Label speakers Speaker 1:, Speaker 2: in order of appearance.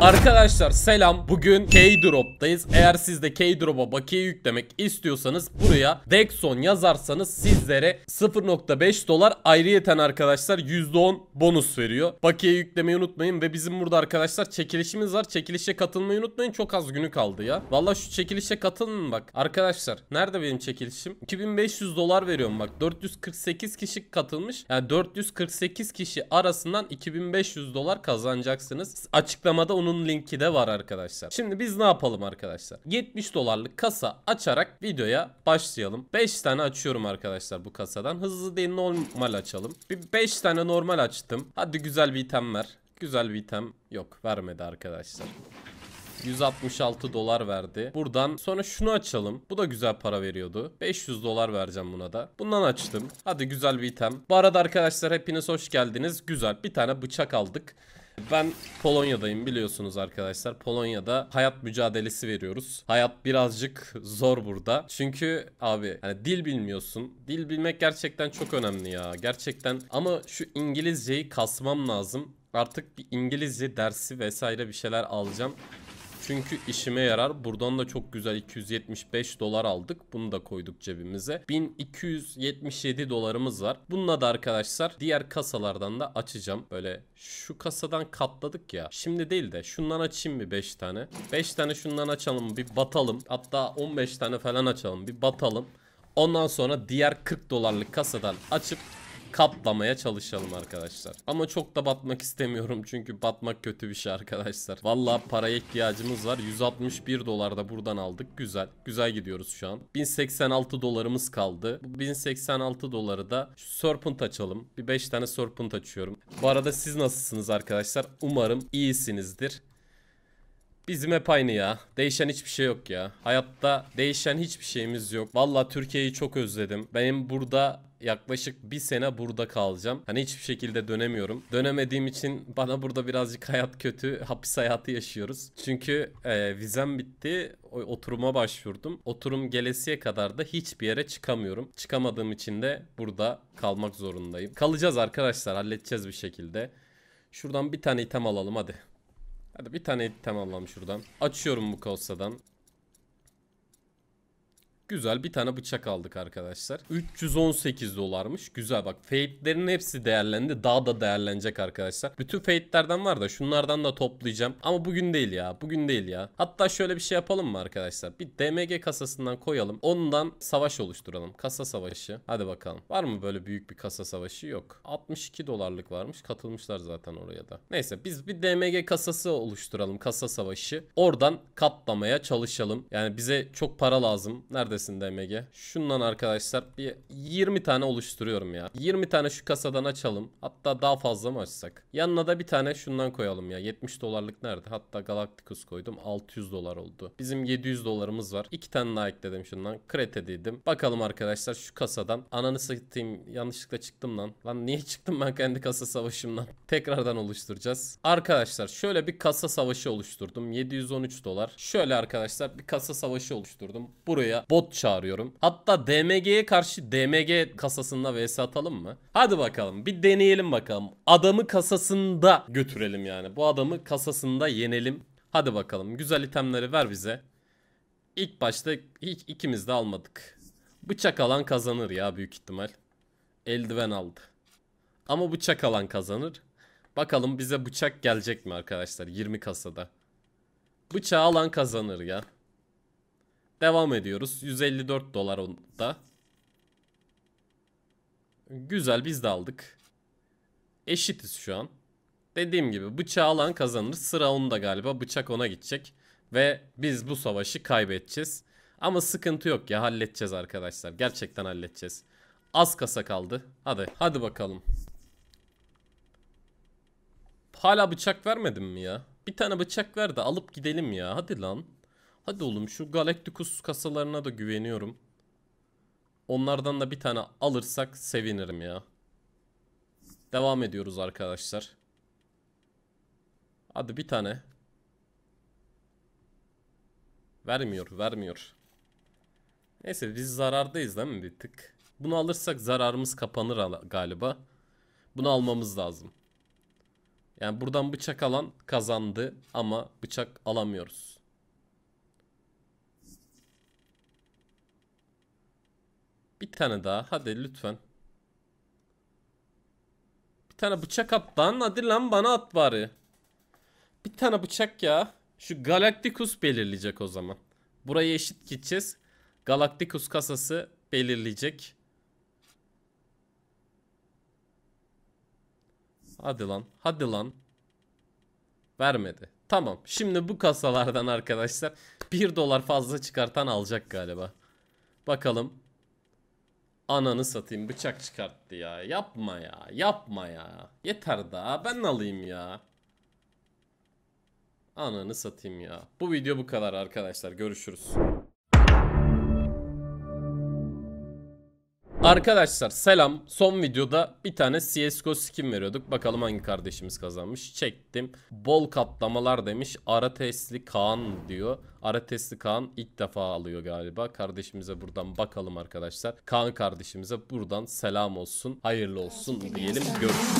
Speaker 1: Arkadaşlar selam bugün K-Drop'tayız eğer sizde de K-Drop'a bakiye yüklemek istiyorsanız buraya Dexon yazarsanız sizlere 0.5 dolar ayrıyeten arkadaşlar %10 bonus veriyor bakiye yüklemeyi unutmayın ve bizim burada arkadaşlar çekilişimiz var çekilişe katılmayı unutmayın çok az günü kaldı ya valla şu çekilişe katılın bak arkadaşlar nerede benim çekilişim 2500 dolar veriyorum bak 448 kişi katılmış yani 448 kişi arasından 2500 dolar kazanacaksınız açıklamada onun linki de var arkadaşlar. Şimdi biz ne yapalım arkadaşlar? 70 dolarlık kasa açarak videoya başlayalım. 5 tane açıyorum arkadaşlar bu kasadan. Hızlı değil normal açalım. Bir 5 tane normal açtım. Hadi güzel bir item ver. Güzel bir item yok vermedi arkadaşlar. 166 dolar verdi. Buradan sonra şunu açalım. Bu da güzel para veriyordu. 500 dolar vereceğim buna da. Bundan açtım. Hadi güzel bir item. Bu arada arkadaşlar hepiniz hoş geldiniz. Güzel bir tane bıçak aldık. Ben Polonya'dayım biliyorsunuz arkadaşlar. Polonya'da hayat mücadelesi veriyoruz. Hayat birazcık zor burada. Çünkü abi hani dil bilmiyorsun. Dil bilmek gerçekten çok önemli ya. Gerçekten ama şu İngilizceyi kasmam lazım. Artık bir İngilizce dersi vesaire bir şeyler alacağım. Çünkü işime yarar. Buradan da çok güzel 275 dolar aldık. Bunu da koyduk cebimize. 1277 dolarımız var. Bununla da arkadaşlar diğer kasalardan da açacağım. Böyle şu kasadan katladık ya. Şimdi değil de şundan açayım bir 5 tane. 5 tane şundan açalım bir batalım. Hatta 15 tane falan açalım bir batalım. Ondan sonra diğer 40 dolarlık kasadan açıp kaplamaya çalışalım arkadaşlar. Ama çok da batmak istemiyorum çünkü batmak kötü bir şey arkadaşlar. Valla paraya ihtiyacımız var. 161 dolar da buradan aldık. Güzel. Güzel gidiyoruz şu an. 1086 dolarımız kaldı. Bu 1086 doları da Serpent açalım. Bir 5 tane Serpent açıyorum. Bu arada siz nasılsınız arkadaşlar? Umarım iyisinizdir. Bizim hep aynı ya. Değişen hiçbir şey yok ya. Hayatta değişen hiçbir şeyimiz yok. Valla Türkiye'yi çok özledim. Benim burada yaklaşık bir sene burada kalacağım. Hani hiçbir şekilde dönemiyorum. Dönemediğim için bana burada birazcık hayat kötü, hapis hayatı yaşıyoruz. Çünkü e, vizem bitti, oturuma başvurdum. Oturum gelesiye kadar da hiçbir yere çıkamıyorum. Çıkamadığım için de burada kalmak zorundayım. Kalacağız arkadaşlar, halledeceğiz bir şekilde. Şuradan bir tane item alalım hadi. Hadi bir tane item alalım şuradan. Açıyorum bu kolsadan. Güzel bir tane bıçak aldık arkadaşlar. 318 dolarmış. Güzel bak fate'lerin hepsi değerlendi. Daha da değerlenecek arkadaşlar. Bütün fate'lerden var da şunlardan da toplayacağım. Ama bugün değil ya. Bugün değil ya. Hatta şöyle bir şey yapalım mı arkadaşlar? Bir DMG kasasından koyalım. Ondan savaş oluşturalım. Kasa savaşı. Hadi bakalım. Var mı böyle büyük bir kasa savaşı? Yok. 62 dolarlık varmış. Katılmışlar zaten oraya da. Neyse biz bir DMG kasası oluşturalım. Kasa savaşı. Oradan katlamaya çalışalım. Yani bize çok para lazım. Nerede neredesin DMG? Şundan arkadaşlar bir 20 tane oluşturuyorum ya. 20 tane şu kasadan açalım. Hatta daha fazla mı açsak? Yanına da bir tane şundan koyalım ya. 70 dolarlık nerede? Hatta Galacticus koydum. 600 dolar oldu. Bizim 700 dolarımız var. 2 tane daha ekledim şundan. Krete dedim. Bakalım arkadaşlar şu kasadan. Ananı sıktım Yanlışlıkla çıktım lan. Lan niye çıktım ben kendi kasa savaşımdan? Tekrardan oluşturacağız. Arkadaşlar şöyle bir kasa savaşı oluşturdum. 713 dolar. Şöyle arkadaşlar bir kasa savaşı oluşturdum. Buraya bot bot çağırıyorum. Hatta DMG'ye karşı DMG kasasında vs atalım mı? Hadi bakalım bir deneyelim bakalım. Adamı kasasında götürelim yani. Bu adamı kasasında yenelim. Hadi bakalım güzel itemleri ver bize. İlk başta hiç ikimiz de almadık. Bıçak alan kazanır ya büyük ihtimal. Eldiven aldı. Ama bıçak alan kazanır. Bakalım bize bıçak gelecek mi arkadaşlar 20 kasada. Bıçağı alan kazanır ya. Devam ediyoruz. 154 dolar onda. Güzel biz de aldık. Eşitiz şu an. Dediğim gibi bıçağı alan kazanır. Sıra onda galiba. Bıçak ona gidecek. Ve biz bu savaşı kaybedeceğiz. Ama sıkıntı yok ya halledeceğiz arkadaşlar. Gerçekten halledeceğiz. Az kasa kaldı. Hadi hadi bakalım. Hala bıçak vermedim mi ya? Bir tane bıçak ver de alıp gidelim ya. Hadi lan. Hadi oğlum şu Galacticus kasalarına da güveniyorum. Onlardan da bir tane alırsak sevinirim ya. Devam ediyoruz arkadaşlar. Hadi bir tane. Vermiyor, vermiyor. Neyse biz zarardayız değil mi bir tık? Bunu alırsak zararımız kapanır galiba. Bunu almamız lazım. Yani buradan bıçak alan kazandı ama bıçak alamıyoruz. Bir tane daha. Hadi lütfen. Bir tane bıçak at lan. Hadi lan bana at bari. Bir tane bıçak ya. Şu Galacticus belirleyecek o zaman. Burayı eşit gideceğiz. Galacticus kasası belirleyecek. Hadi lan. Hadi lan. Vermedi. Tamam. Şimdi bu kasalardan arkadaşlar 1 dolar fazla çıkartan alacak galiba. Bakalım. Ananı satayım bıçak çıkarttı ya. Yapma ya. Yapma ya. Yeter daha. Ben alayım ya. Ananı satayım ya. Bu video bu kadar arkadaşlar. Görüşürüz. Arkadaşlar selam. Son videoda bir tane CSGO skin veriyorduk. Bakalım hangi kardeşimiz kazanmış. Çektim. Bol katlamalar demiş. Ara testli Kaan diyor. Ara testli Kaan ilk defa alıyor galiba. Kardeşimize buradan bakalım arkadaşlar. Kaan kardeşimize buradan selam olsun. Hayırlı olsun diyelim. Görüşürüz.